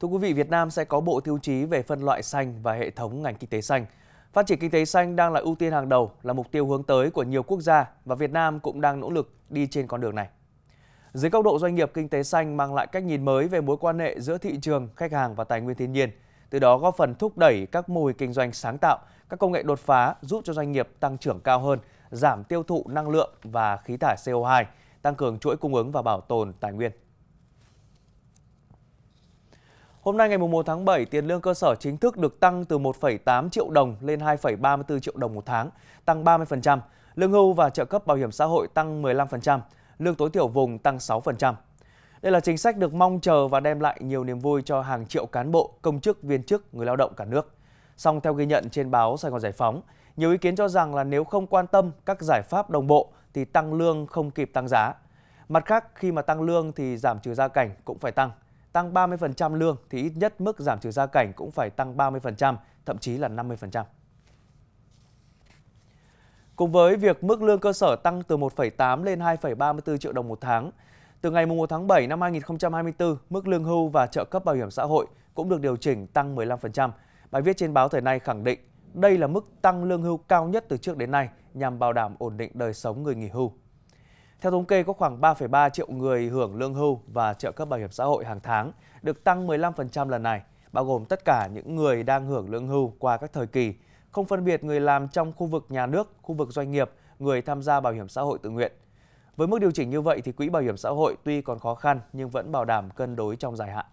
Thưa quý vị, Việt Nam sẽ có bộ tiêu chí về phân loại xanh và hệ thống ngành kinh tế xanh. Phát triển kinh tế xanh đang là ưu tiên hàng đầu, là mục tiêu hướng tới của nhiều quốc gia và Việt Nam cũng đang nỗ lực đi trên con đường này. Dưới góc độ doanh nghiệp, kinh tế xanh mang lại cách nhìn mới về mối quan hệ giữa thị trường, khách hàng và tài nguyên thiên nhiên. Từ đó góp phần thúc đẩy các mô hình kinh doanh sáng tạo, các công nghệ đột phá giúp cho doanh nghiệp tăng trưởng cao hơn, giảm tiêu thụ năng lượng và khí thải CO2, tăng cường chuỗi cung ứng và bảo tồn tài nguyên. Hôm nay ngày 1 tháng 7, tiền lương cơ sở chính thức được tăng từ 1,8 triệu đồng lên 2,34 triệu đồng một tháng, tăng 30%. Lương hưu và trợ cấp bảo hiểm xã hội tăng 15%, lương tối thiểu vùng tăng 6%. Đây là chính sách được mong chờ và đem lại nhiều niềm vui cho hàng triệu cán bộ, công chức, viên chức, người lao động cả nước. Song theo ghi nhận trên báo Sài Gòn Giải Phóng, nhiều ý kiến cho rằng là nếu không quan tâm các giải pháp đồng bộ thì tăng lương không kịp tăng giá. Mặt khác, khi mà tăng lương thì giảm trừ gia cảnh cũng phải tăng – tăng 30% lương thì ít nhất mức giảm trừ gia cảnh cũng phải tăng 30%, thậm chí là 50%. Cùng với việc mức lương cơ sở tăng từ 1,8 lên 2,34 triệu đồng một tháng, từ ngày 1 tháng 7 năm 2024, mức lương hưu và trợ cấp bảo hiểm xã hội cũng được điều chỉnh tăng 15%. Bài viết trên báo Thời Nay khẳng định đây là mức tăng lương hưu cao nhất từ trước đến nay nhằm bảo đảm ổn định đời sống người nghỉ hưu. Theo thống kê, có khoảng 3,3 triệu người hưởng lương hưu và trợ cấp bảo hiểm xã hội hàng tháng, được tăng 15% lần này, bao gồm tất cả những người đang hưởng lương hưu qua các thời kỳ, không phân biệt người làm trong khu vực nhà nước, khu vực doanh nghiệp, người tham gia bảo hiểm xã hội tự nguyện. Với mức điều chỉnh như vậy thì quỹ bảo hiểm xã hội tuy còn khó khăn nhưng vẫn bảo đảm cân đối trong dài hạn.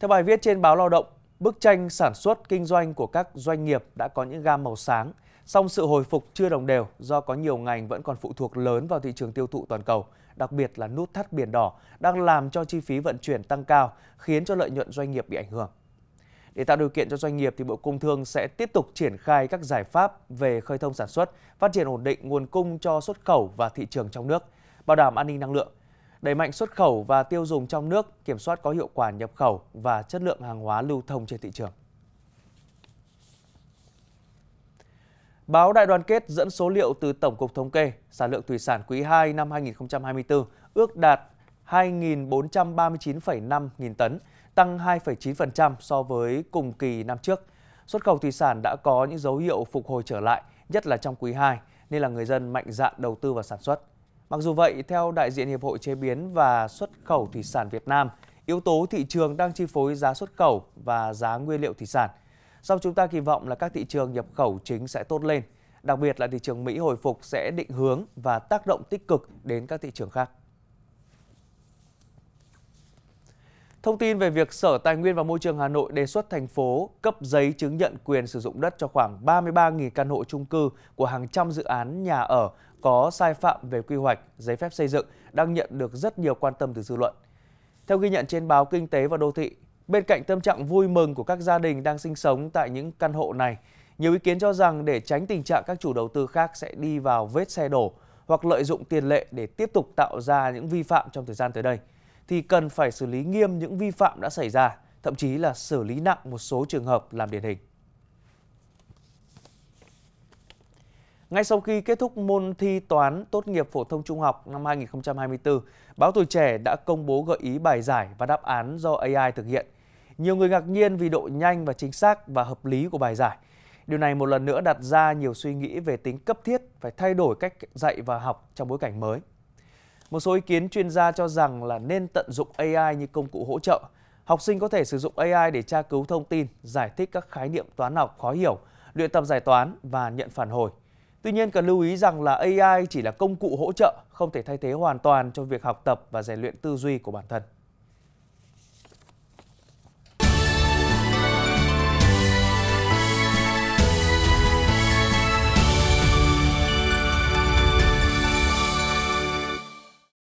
Theo bài viết trên báo Lao động, bức tranh sản xuất kinh doanh của các doanh nghiệp đã có những gam màu sáng – Song sự hồi phục chưa đồng đều do có nhiều ngành vẫn còn phụ thuộc lớn vào thị trường tiêu thụ toàn cầu, đặc biệt là nút thắt biển đỏ đang làm cho chi phí vận chuyển tăng cao, khiến cho lợi nhuận doanh nghiệp bị ảnh hưởng. Để tạo điều kiện cho doanh nghiệp thì Bộ Công Thương sẽ tiếp tục triển khai các giải pháp về khơi thông sản xuất, phát triển ổn định nguồn cung cho xuất khẩu và thị trường trong nước, bảo đảm an ninh năng lượng, đẩy mạnh xuất khẩu và tiêu dùng trong nước, kiểm soát có hiệu quả nhập khẩu và chất lượng hàng hóa lưu thông trên thị trường. Báo Đại đoàn kết dẫn số liệu từ Tổng cục Thống kê, sản lượng thủy sản quý 2 năm 2024 ước đạt 2.439,5 nghìn tấn, tăng 2,9% so với cùng kỳ năm trước. Xuất khẩu thủy sản đã có những dấu hiệu phục hồi trở lại, nhất là trong quý 2, nên là người dân mạnh dạn đầu tư và sản xuất. Mặc dù vậy, theo đại diện Hiệp hội Chế biến và Xuất khẩu Thủy sản Việt Nam, yếu tố thị trường đang chi phối giá xuất khẩu và giá nguyên liệu thủy sản – sau chúng ta kỳ vọng là các thị trường nhập khẩu chính sẽ tốt lên, đặc biệt là thị trường Mỹ hồi phục sẽ định hướng và tác động tích cực đến các thị trường khác. Thông tin về việc Sở Tài nguyên và Môi trường Hà Nội đề xuất thành phố cấp giấy chứng nhận quyền sử dụng đất cho khoảng 33.000 căn hộ chung cư của hàng trăm dự án nhà ở có sai phạm về quy hoạch, giấy phép xây dựng đang nhận được rất nhiều quan tâm từ dư luận. Theo ghi nhận trên báo Kinh tế và Đô thị, Bên cạnh tâm trạng vui mừng của các gia đình đang sinh sống tại những căn hộ này, nhiều ý kiến cho rằng để tránh tình trạng các chủ đầu tư khác sẽ đi vào vết xe đổ hoặc lợi dụng tiền lệ để tiếp tục tạo ra những vi phạm trong thời gian tới đây, thì cần phải xử lý nghiêm những vi phạm đã xảy ra, thậm chí là xử lý nặng một số trường hợp làm điển hình. Ngay sau khi kết thúc môn thi toán tốt nghiệp phổ thông trung học năm 2024, báo Tuổi Trẻ đã công bố gợi ý bài giải và đáp án do AI thực hiện. Nhiều người ngạc nhiên vì độ nhanh và chính xác và hợp lý của bài giải. Điều này một lần nữa đặt ra nhiều suy nghĩ về tính cấp thiết phải thay đổi cách dạy và học trong bối cảnh mới. Một số ý kiến chuyên gia cho rằng là nên tận dụng AI như công cụ hỗ trợ. Học sinh có thể sử dụng AI để tra cứu thông tin, giải thích các khái niệm toán học khó hiểu, luyện tập giải toán và nhận phản hồi. Tuy nhiên cần lưu ý rằng là AI chỉ là công cụ hỗ trợ, không thể thay thế hoàn toàn cho việc học tập và rèn luyện tư duy của bản thân.